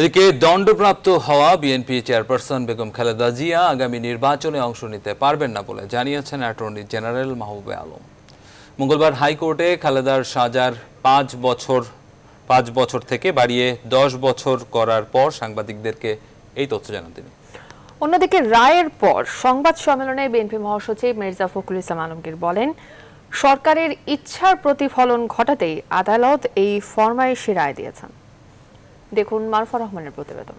এদিকে দণ্ডপ্রাপ্ত হওয়া বিএনপি চেয়ারপারসন বেগম খালেদা জিয়া আগামী নির্বাচনে অংশ নিতে পারবেন না বলে জানিয়েছেন অ্যাটর্নি জেনারেল মাহবুবে আলম মঙ্গলবার হাইকোর্টে খালেদার সাজার পাঁচ বছর পাঁচ বছর থেকে বাড়িয়ে দশ বছর করার পর সাংবাদিকদেরকে এই তথ্য জানান তিনি অন্যদিকে রায়ের পর সংবাদ সম্মেলনে বিএনপি মহাসচিব মির্জা ফখরুল ইসলাম আলমগীর বলেন সরকারের ইচ্ছার প্রতিফলন ঘটাতেই আদালত এই ফরমায়েশি রায় দিয়েছেন দেখুন মারফা রহমানের প্রতিবেদন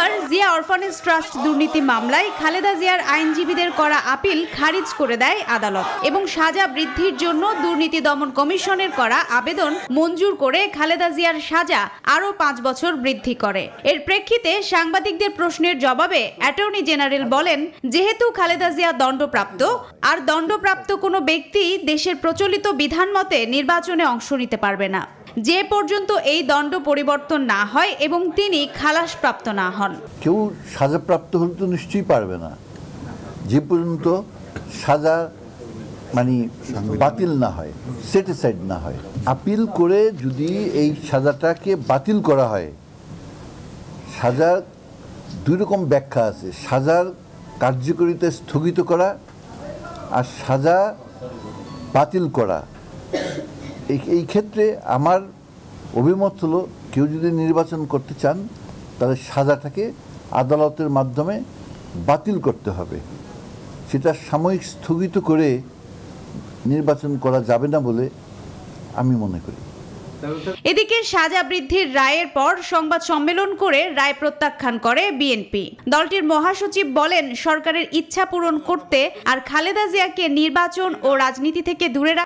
বুধবার জিয়া অরফানেজ ট্রাস্ট দুর্নীতি মামলায় খালেদা জিয়ার আইনজীবীদের করা আপিল খারিজ করে দেয় আদালত এবং সাজা বৃদ্ধির জন্য দুর্নীতি দমন কমিশনের করা আবেদন মঞ্জুর করে খালেদা জিয়ার সাজা আরও পাঁচ বছর বৃদ্ধি করে এর প্রেক্ষিতে সাংবাদিকদের প্রশ্নের জবাবে অ্যাটর্নি জেনারেল বলেন যেহেতু খালেদা জিয়া দণ্ডপ্রাপ্ত আর দণ্ডপ্রাপ্ত কোনো ব্যক্তি দেশের প্রচলিত বিধান মতে নির্বাচনে অংশ নিতে পারবে না যে পর্যন্ত এই দণ্ড পরিবর্তন না হয় এবং তিনি খালাসপ্রাপ্ত না হন কেউ সাজাপ্রাপ্ত হলে তো নিশ্চয়ই পারবে না যে পর্যন্ত সাজা মানে বাতিল না হয় সেটিসাইড না হয় আপিল করে যদি এই সাজাটাকে বাতিল করা হয় সাজার দুই রকম ব্যাখ্যা আছে সাজার কার্যকরিতা স্থগিত করা আর সাজা বাতিল করা এই ক্ষেত্রে আমার অভিমত হল কেউ যদি নির্বাচন করতে চান তাহলে সাজাটাকে আদালতের মাধ্যমে বাতিল করতে হবে সেটা সাময়িক স্থগিত করে নির্বাচন করা যাবে না বলে আমি মনে করি এদিকে সাজা বৃদ্ধির রায়ের পর সংবাদ সম্মেলন করে রায় প্রত্যাখ্যান করে বিএনপি দলটির মহাসচিব বলেন সরকারের ইচ্ছা পূরণ করতে আর খালেদা জিয়াকে নির্বাচন ও রাজনীতি থেকে দূরে